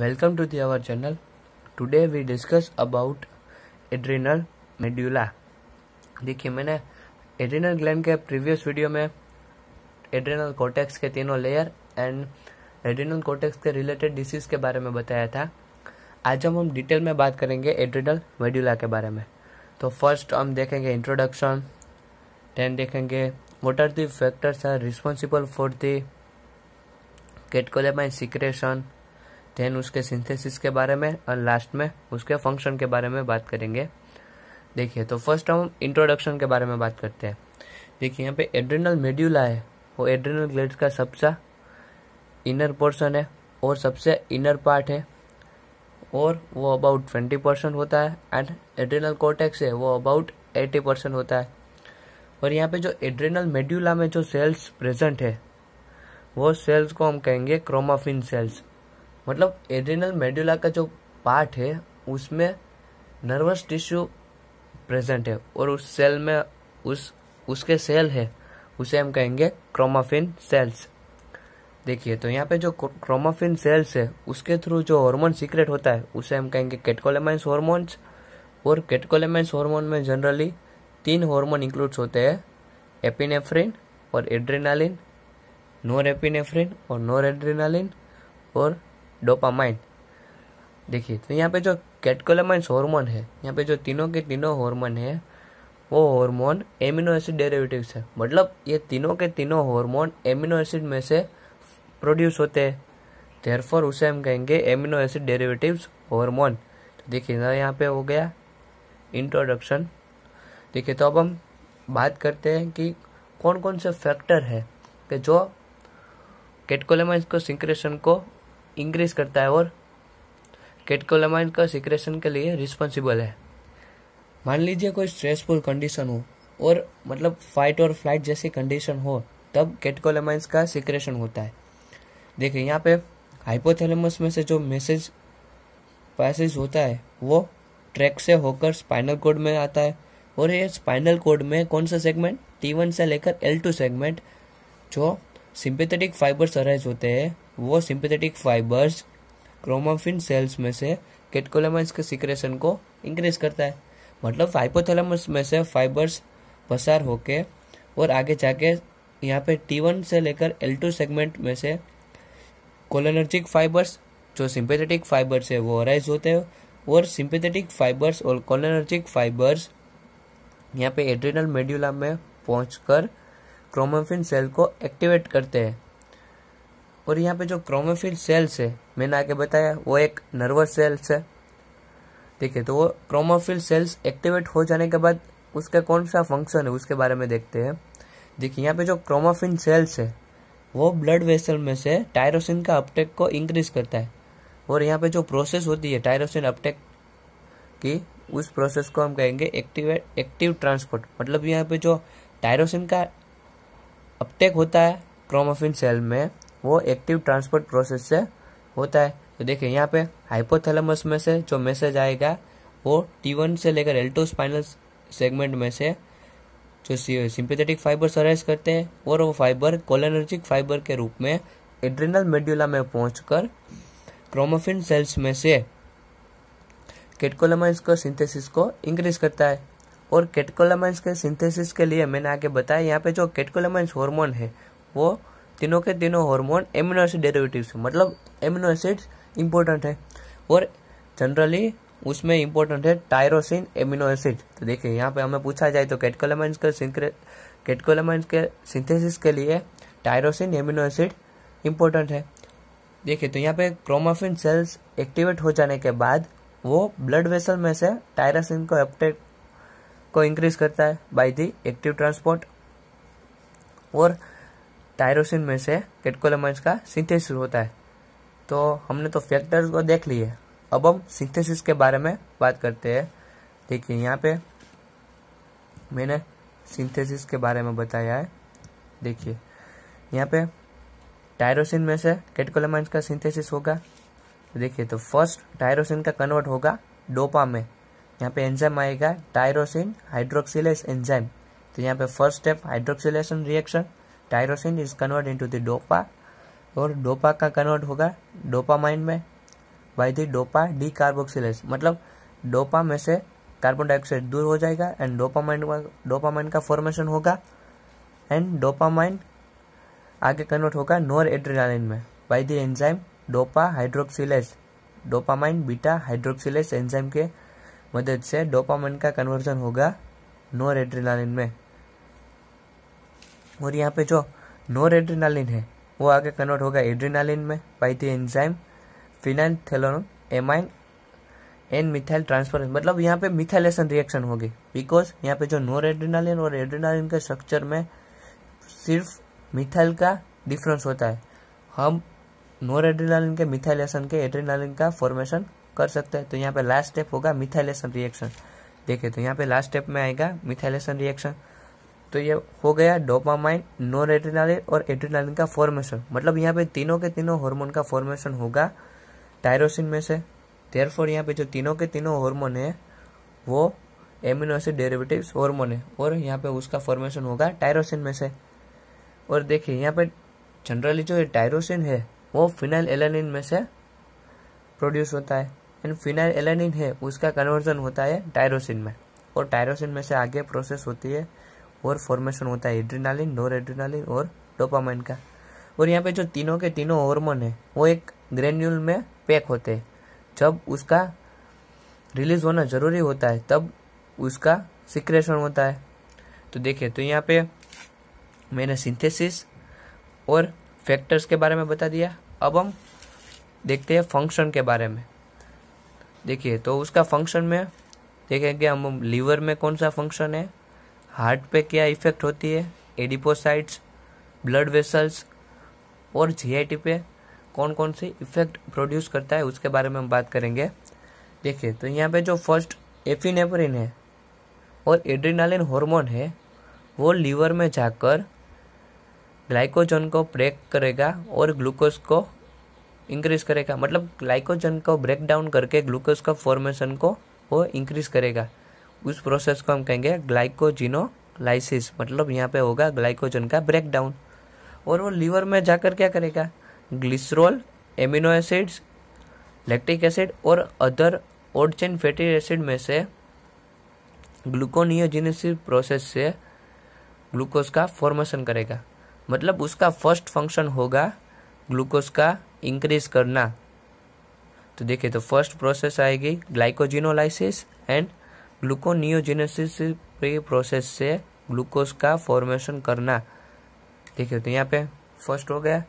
welcome to the our channel today we discuss about adrenal medulla देखिए मैंने adrenal gland के previous video में adrenal cortex के तीनों लेयर एंड एड्रिनल कोटेक्स के रिलेटेड डिसीज के बारे में बताया था आज हम हम डिटेल में बात करेंगे एड्रिनल मेड्यूला के बारे में तो फर्स्ट हम देखेंगे इंट्रोडक्शन देन देखेंगे what are the factors are responsible for the catecholamine secretion then उसके सिंथेसिस के बारे में और लास्ट में उसके फंक्शन के बारे में बात करेंगे देखिए तो फर्स्ट हम इंट्रोडक्शन के बारे में बात करते हैं देखिए यहाँ पे एड्रेनल मेड्यूला है वो एड्रेनल ग्लेड्स का सबसे इनर पोर्शन है और सबसे इनर पार्ट है और वो अबाउट ट्वेंटी परसेंट होता है एंड एड्रेनल कोटेक्स है वो अबाउट एटी परसेंट होता है और यहाँ पे जो एड्रेनल मेड्यूला में जो सेल्स प्रेजेंट है वो सेल्स को हम कहेंगे क्रोमाफिन सेल्स मतलब एड्रिनल मेड्यूला का जो पार्ट है उसमें नर्वस टिश्यू प्रेजेंट है और उस सेल में उस उसके सेल है उसे हम कहेंगे क्रोमाफिन सेल्स देखिए तो यहाँ पे जो क्रोमाफिन सेल्स है उसके थ्रू जो हार्मोन सीक्रेट होता है उसे हम कहेंगे कैटकोलेमाइंस हॉर्मोन्स और कैटकोलेमाइंस हॉर्मोन में जनरली तीन हार्मोन इंक्लूड्स होते हैं एपिनेफ्रिन और एड्रेनालिन नोर एपिनेफ्रिन और नोर एड्रेनालिन और डोपामाइन देखिए तो यहाँ पे जो कैटकोलामाइंस हार्मोन है यहाँ पे जो तीनों के तीनों हार्मोन है वो हार्मोन एमिनो एसिड डेरिवेटिव्स है मतलब ये तीनों के तीनों हार्मोन एमिनो एसिड में से प्रोड्यूस होते हैं देयरफॉर उसे हम कहेंगे एमिनो एसिड डेरिवेटिव्स हार्मोन तो देखिए ना यहाँ पे हो गया इंट्रोडक्शन देखिए तो अब हम बात करते हैं कि कौन कौन से फैक्टर है कि जो कैटकोलेमाइन्स को सिंक्रेशन को इंक्रीज करता है और केटकोलामाइन का सिक्रेशन के लिए रिस्पॉन्सिबल है मान लीजिए कोई स्ट्रेसफुल कंडीशन हो और मतलब फाइट और फ्लाइट जैसी कंडीशन हो तब कैटकोलामाइंस का सिक्रेशन होता है देखिए यहाँ पे हाइपोथैलेमस में से जो मैसेज पैसेज होता है वो ट्रैक से होकर स्पाइनल कोड में आता है और ये स्पाइनल कोड में कौन सा सेगमेंट टी वन से लेकर एल टू सेगमेंट जो सिंपेथेटिक फाइबर्स अरेज होते हैं वो सिंपथेटिक फाइबर्स क्रोमोफिन सेल्स में से कैटकोलेमाइंस के सिक्रेशन को इंक्रीज करता है मतलब हाइपोथैलेमस में से फाइबर्स पसार होके और आगे जाके यहाँ पे टी वन से लेकर एल टू सेगमेंट में से कोलोनर्जिक फाइबर्स जो सिंपेथेटिक फाइबर्स है वो अराइज होते हैं और सिंपेथेटिक फाइबर्स और कोलोनर्जिक फाइबर्स यहाँ पे एड्रिनल मेड्यूला में पहुँच कर क्रोमोफिन सेल को एक्टिवेट करते हैं और यहाँ पे जो क्रोमोफिल सेल्स है मैंने आगे बताया वो एक नर्वस सेल्स है ठीक है तो वो क्रोमोफिल सेल्स एक्टिवेट हो जाने के बाद उसका कौन सा फंक्शन है उसके बारे में देखते हैं देखिए यहाँ पे जो क्रोमोफिन सेल्स है वो ब्लड वेसल में से टायरोसिन का अपटेक को इंक्रीज करता है और यहाँ पे जो प्रोसेस होती है टायरोसिन अपटेक की उस प्रोसेस को हम कहेंगे एक्टिवेट एक्टिव ट्रांसपोर्ट मतलब यहाँ पे जो टायरोसिन का अपटेक होता है क्रोमोफिन सेल में वो एक्टिव ट्रांसपोर्ट प्रोसेस से होता है तो देखिए यहाँ पे हाइपोथैलेमस में से जो मैसेज आएगा वो टी वन से लेकर एल्टो स्पाइनल सेगमेंट में से जो सिंपेथेटिक फाइबर सराइज करते हैं और वो फाइबर कोलेनर्जिक फाइबर के रूप में एड्रिनल मेड्यूला में पहुँच क्रोमोफिन सेल्स में से कैटकोलामाइंस का सिंथेसिस को इंक्रीज करता है और कैटकोलामाइंस के सिंथेसिस के लिए मैंने आगे बताया यहाँ पे जो कैटकोलामाइंस हार्मोन है वो तीनों के तीनों हार्मोन एमिनो एसिड डेरिवेटिव्स मतलब एमिनो एसिड्स इंपॉर्टेंट है और जनरली उसमें इंपॉर्टेंट है टायरोसिन एमिनो एसिड तो देखिए यहाँ पे हमें पूछा जाए तो कैटकोलेमाइंस के कैटकोलेमाइंस के सिंथेसिस के लिए टायरोसिन एमिनो एसिड इंपॉर्टेंट है देखिए तो यहाँ पे क्रोमाफिन सेल्स एक्टिवेट हो जाने के बाद वो ब्लड वेसल में से टायरोसिन को अपटेट को इंक्रीज करता है बाय दी एक्टिव ट्रांसपोर्ट और टायरोसिन में से कैटकोलमाइंस का सिंथेसिस होता है तो हमने तो फैक्टर्स को देख लिए अब हम सिंथेसिस के बारे में बात करते हैं देखिए यहाँ पे मैंने सिंथेसिस के बारे में बताया है देखिए यहाँ पे टायरोसिन में से कैटकोलमाइंस का सिंथेसिस होगा देखिए तो फर्स्ट टायरोसिन का कन्वर्ट होगा डोपा में यहाँ पे एंजाइम आएगा टायरोसिन हाइड्रोक्सिलेस एंजाइम तो यहाँ पे first step hydroxylation reaction tyrosine is convert into the dopa और डोपा का कन्वर्ट होगा डोपामाइन में by the dopa decarboxylase मतलब डोपा में से कार्बन डाइऑक्साइड दूर हो जाएगा एंड डोपामाइन डोपामाइन का फॉर्मेशन होगा एंड डोपामाइन आगे कन्वर्ट होगा नोर एड्रीन में by the enzyme dopa hydroxylase dopamine beta hydroxylase enzyme के मदद से डोपामाइन का कन्वर्जन होगा नोर एड्रीन में और यहाँ पे जो नोर एड्रीनालिन है वो आगे कन्वर्ट होगा एड्रीनालिन में by the enzyme ethanolamine N methyl transfer मतलब यहाँ पे मिथाइलेशन रिएक्शन होगी बिकॉज यहाँ पे जो नोर एड्रीनालिन और एड्रीनालिन के स्ट्रक्चर में सिर्फ मिथाइल का डिफरेंस होता है हम नोर एड्रीनालिन के मिथाइलेशन के एड्रीनालिन का फॉर्मेशन कर सकते हैं तो यहाँ पे लास्ट स्टेप होगा मिथाइलेशन रिएक्शन देखिए तो यहाँ पे लास्ट स्टेप में आएगा मिथाइलेशन रिएक्शन तो ये हो गया डोपामाइन नॉन एड्रीनालिन और एड्रीनालिन का फॉर्मेशन मतलब यहाँ पे तीनों के तीनों हार्मोन का फॉर्मेशन होगा टायरोसिन में से फोर यहाँ पे जो तीनों के तीनों हार्मोन है वो एमिनो एसिड डेरिवेटिव्स हार्मोन है और यहाँ पे उसका फॉर्मेशन होगा टायरोसिन में से और देखिए यहाँ पे जनरली जो टायरोसिन है वो फिनाइल एलानिन में से प्रोड्यूस होता है एंड फिनाइल एलानिन है उसका कन्वर्जन होता है टायरोसिन में और टायरोसिन में से आगे प्रोसेस होती है और फॉर्मेशन होता है एड्रीनालिन नोर एड्रीनालिन और डोपामाइन का और यहाँ पे जो तीनों के तीनों हॉर्मोन है वो एक ग्रेन्यूल में पैक होते हैं जब उसका रिलीज होना ज़रूरी होता है तब उसका सिक्रेशन होता है तो देखिए तो यहाँ पे मैंने सिंथेसिस और फैक्टर्स के बारे में बता दिया अब हम देखते हैं फंक्शन के बारे में देखिए तो उसका फंक्शन में देखेंगे हम लीवर में कौन सा फंक्शन है हार्ट पे क्या इफ़ेक्ट होती है एडिपोसाइट्स ब्लड वेसल्स और जी पे कौन कौन से इफ़ेक्ट प्रोड्यूस करता है उसके बारे में हम बात करेंगे देखिए तो यहाँ पे जो फर्स्ट एफिनेपरिन है और एड्रीनालिन हार्मोन है वो लीवर में जाकर ग्लाइकोजन को ब्रेक करेगा और ग्लूकोज को इंक्रीज करेगा मतलब ग्लाइकोजन को ब्रेक डाउन करके ग्लूकोज का फॉर्मेशन को वो इंक्रीज करेगा उस प्रोसेस को हम कहेंगे ग्लाइकोजिनोलाइसिस मतलब यहाँ पे होगा ग्लाइकोजन का ब्रेकडाउन और वो लीवर में जाकर क्या करेगा glycerol amino acids lactic acid और अदर चेन फैटी एसिड में से ग्लूकोनियोजेनेसिस प्रोसेस से ग्लूकोज का फॉर्मेशन करेगा मतलब उसका फर्स्ट फंक्शन होगा ग्लूकोज का इंक्रीज करना तो देखिए तो फर्स्ट प्रोसेस आएगी glycogenolysis and gluconeogenesis pre process से ग्लूकोज का फॉर्मेशन करना देखिए तो यहाँ पे फर्स्ट हो गया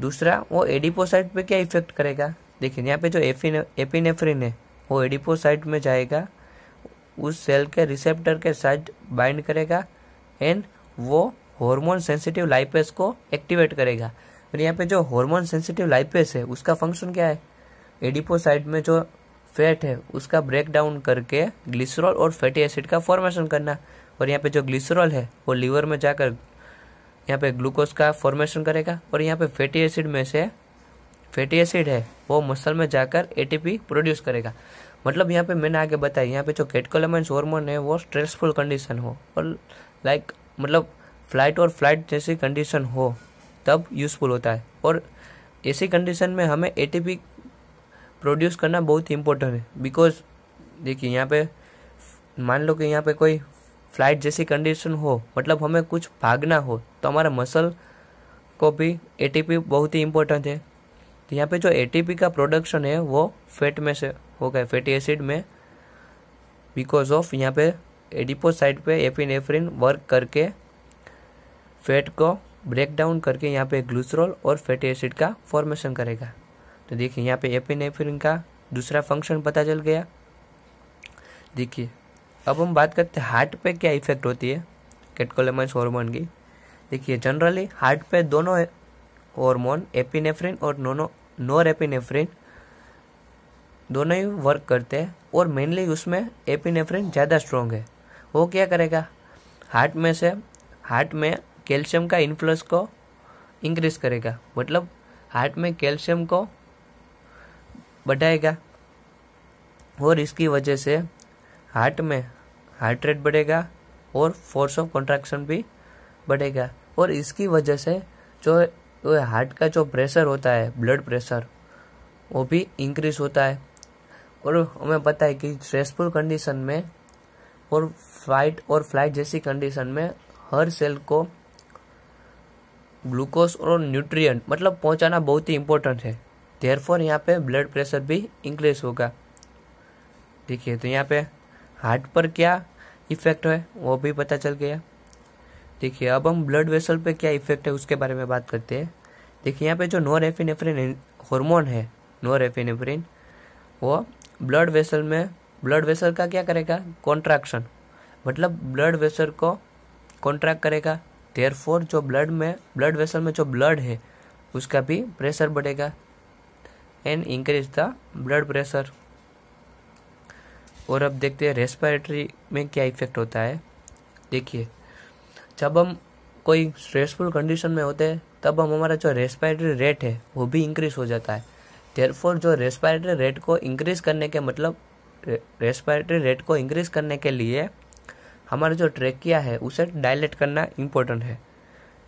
दूसरा वो एडिपोसाइट पे क्या इफेक्ट करेगा देखिए यहाँ पे जो एफिन एपिनेफ्रिन है वो एडिपोसाइट में जाएगा उस सेल के रिसेप्टर के साथ बाइंड करेगा एंड वो हार्मोन सेंसिटिव लाइपेस को एक्टिवेट करेगा और यहाँ पे जो हार्मोन सेंसिटिव लाइपेस है उसका फंक्शन क्या है एडिपोसाइट में जो फैट है उसका ब्रेक डाउन करके ग्लिसरॉल और फैटी एसिड का फॉर्मेशन करना और यहाँ पे जो ग्लिसरॉल है वो लीवर में जाकर यहाँ पे ग्लूकोज का फॉर्मेशन करेगा और यहाँ पे फैटी एसिड में से फैटी एसिड है वो मसल में जाकर एटीपी प्रोड्यूस करेगा मतलब यहाँ पे मैंने आगे बताया यहाँ पे जो कैटकोलमेंस हॉर्मोन है वो स्ट्रेसफुल कंडीशन हो और लाइक मतलब फ्लाइट और फ्लाइट जैसी कंडीशन हो तब यूज़फुल होता है और ऐसी कंडीशन में हमें एटीपी प्रोड्यूस करना बहुत इम्पोर्टेंट है बिकॉज देखिए यहाँ पे मान लो कि यहाँ पे कोई फ्लाइट जैसी कंडीशन हो मतलब हमें कुछ भागना हो तो हमारा मसल को भी एटीपी बहुत ही इम्पोर्टेंट है तो यहाँ पे जो एटीपी का प्रोडक्शन है वो फैट में से हो गया फैटी एसिड में बिकॉज ऑफ यहाँ पे एडिपोसाइड पे एपिन एफरिन वर्क करके फैट को ब्रेक डाउन करके यहाँ पे ग्लूसरोल और फैटी एसिड का फॉर्मेशन करेगा तो देखिए यहाँ पे एफिन का दूसरा फंक्शन पता चल गया देखिए अब हम बात करते हैं हार्ट पे क्या इफेक्ट होती है कैटकोलेमस हॉर्मोन की देखिए जनरली हार्ट पे दोनों हॉर्मोन एपिनेफ्रिन और नोनो नोर एपिनेफ्रिन दोनों ही वर्क करते हैं और मेनली उसमें एपिनेफ्रिन ज़्यादा स्ट्रॉन्ग है वो क्या करेगा हार्ट में से हार्ट में कैल्शियम का इन्फ्लक्स को इंक्रीज करेगा मतलब हार्ट में कैल्शियम को बढ़ाएगा और इसकी वजह से हार्ट में हार्ट रेट बढ़ेगा और फोर्स ऑफ कॉन्ट्रैक्शन भी बढ़ेगा और इसकी वजह से जो हार्ट का जो प्रेशर होता है ब्लड प्रेशर वो भी इंक्रीज होता है और हमें पता है कि स्ट्रेसफुल कंडीशन में और फाइट और फ्लाइट जैसी कंडीशन में हर सेल को ग्लूकोज और न्यूट्रिएंट मतलब पहुंचाना बहुत ही इम्पोर्टेंट है देयरफॉर यहाँ पे ब्लड प्रेशर भी इंक्रीज होगा देखिए तो यहाँ पे हार्ट पर क्या इफेक्ट है वो भी पता चल गया देखिए अब हम ब्लड वेसल पे क्या इफेक्ट है उसके बारे में बात करते हैं देखिए यहाँ पे जो नोर एफिनेफ्रिन हॉर्मोन है नोर एफिनेफ्रिन वो ब्लड वेसल में ब्लड वेसल का क्या करेगा कॉन्ट्रैक्शन मतलब ब्लड वेसल को कॉन्ट्रैक्ट करेगा देयरफॉर जो ब्लड में ब्लड वेसल में जो ब्लड है उसका भी प्रेशर बढ़ेगा and increase the blood pressure और अब देखते हैं रेस्पिरेटरी में क्या इफेक्ट होता है देखिए जब हम कोई स्ट्रेसफुल कंडीशन में होते हैं तब हम हमारा जो रेस्पिरेटरी रेट है वो भी इंक्रीज हो जाता है देयरफॉर जो रेस्पिरेटरी रेट को इंक्रीज करने के मतलब रेस्पिरेटरी रेट को इंक्रीज करने के लिए हमारा जो ट्रेकिया है उसे डायलेट करना इम्पोर्टेंट है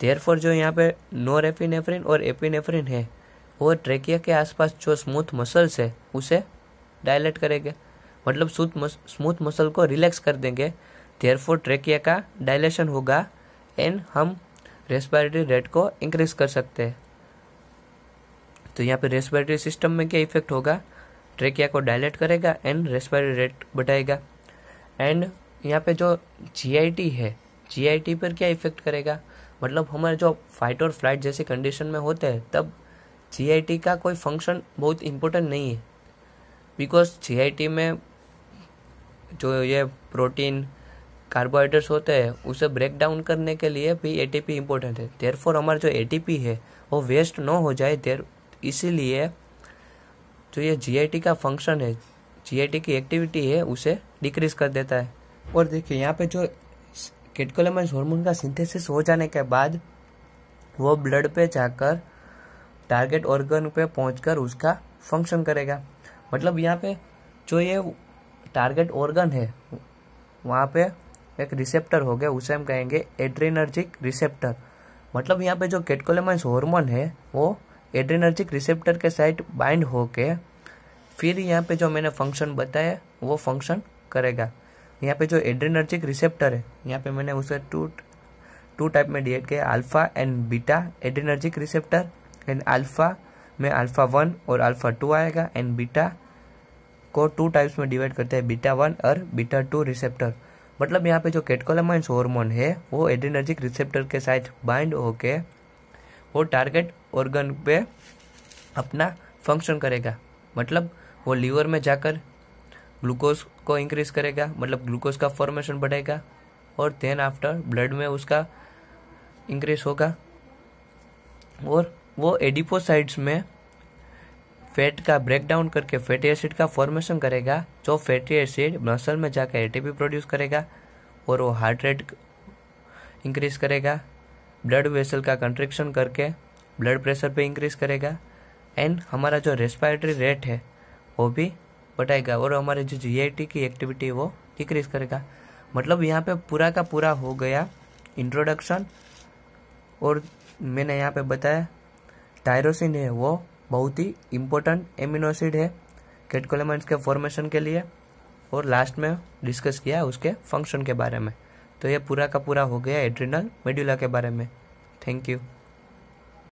देयरफॉर जो यहाँ पे नोरेफिनेफ्रिन और एपिनेफ्रिन है और ट्रेकिया के आसपास जो स्मूथ मसल्स है उसे डायलेट करेंगे मतलब स्मूथ मसल को रिलैक्स कर देंगे देयर फोर ट्रेकिया का डायलेशन होगा एंड हम रेस्पिरेटरी रेट को इंक्रीज कर सकते हैं तो यहाँ पे रेस्पिरेटरी सिस्टम में क्या इफेक्ट होगा ट्रेकिया को डायलेट करेगा एंड रेस्पिरेटरी रेट बढ़ाएगा एंड यहाँ पे जो जी है जी पर क्या इफेक्ट करेगा मतलब हमारे जो फाइट और फ्लाइट जैसी कंडीशन में होते हैं तब जी का कोई फंक्शन बहुत इम्पोर्टेंट नहीं है बिकॉज जी में जो ये प्रोटीन कार्बोहाइड्रेट्स होते हैं उसे ब्रेक डाउन करने के लिए भी ए पी इम्पोर्टेंट है देर फॉर हमारा जो पी है वो वेस्ट न हो जाए देर इसीलिए जो ये टी का फंक्शन है टी की एक्टिविटी है उसे डिक्रीज कर देता है और देखिए यहाँ पे जो कैटकोलेमाइस हार्मोन का सिंथेसिस हो जाने के बाद वो ब्लड पे जाकर टारगेट ऑर्गन पे पहुंचकर उसका फंक्शन करेगा मतलब यहाँ पे जो ये टारगेट ऑर्गन है वहाँ पे एक रिसेप्टर हो गया उसे हम कहेंगे एड्रेनर्जिक रिसेप्टर मतलब यहाँ पे जो कैटकोलेमाइस हार्मोन है वो एड्रेनर्जिक रिसेप्टर के साइड बाइंड होके फिर यहाँ पे जो मैंने फंक्शन बताया वो फंक्शन करेगा यहाँ पे जो एड्रेनर्जिक रिसेप्टर है यहाँ पे मैंने उसे टू टू टाइप में डिएट किया alpha and beta adrenergic receptor and alpha में अल्फ़ा वन और अल्फ़ा टू आएगा एंड बीटा को टू टाइप्स में डिवाइड करते हैं बीटा वन और बीटा टू रिसेप्टर मतलब यहाँ पे जो कैटकोलामाइंस हार्मोन है वो एड्रेनर्जिक रिसेप्टर के साथ बाइंड होके वो टारगेट ऑर्गन पे अपना फंक्शन करेगा मतलब वो लीवर में जाकर ग्लूकोज को इंक्रीज करेगा मतलब ग्लूकोज का फॉर्मेशन बढ़ेगा और देन आफ्टर ब्लड में उसका इंक्रीज होगा और वो एडिपोसाइड्स में फैट का ब्रेकडाउन करके फैटी एसिड का फॉर्मेशन करेगा जो फैटी एसिड मसल में जाकर एटीपी प्रोड्यूस करेगा और वो हार्ट रेट इंक्रीज करेगा ब्लड वेसल का कंट्रेक्शन करके ब्लड प्रेशर पे इंक्रीज करेगा एंड हमारा जो रेस्पायरेटरी रेट है वो भी बढ़ाएगा और हमारे जो जी की एक्टिविटी वो डिक्रीज करेगा मतलब यहाँ पे पूरा का पूरा हो गया इंट्रोडक्शन और मैंने यहाँ पे बताया टायरोसिन है वो बहुत ही इम्पोर्टेंट एमिनो एसिड है कैटकोलेमेंट्स के फॉर्मेशन के लिए और लास्ट में डिस्कस किया उसके फंक्शन के बारे में तो ये पूरा का पूरा हो गया एड्रिनल मेड्यूला के बारे में थैंक यू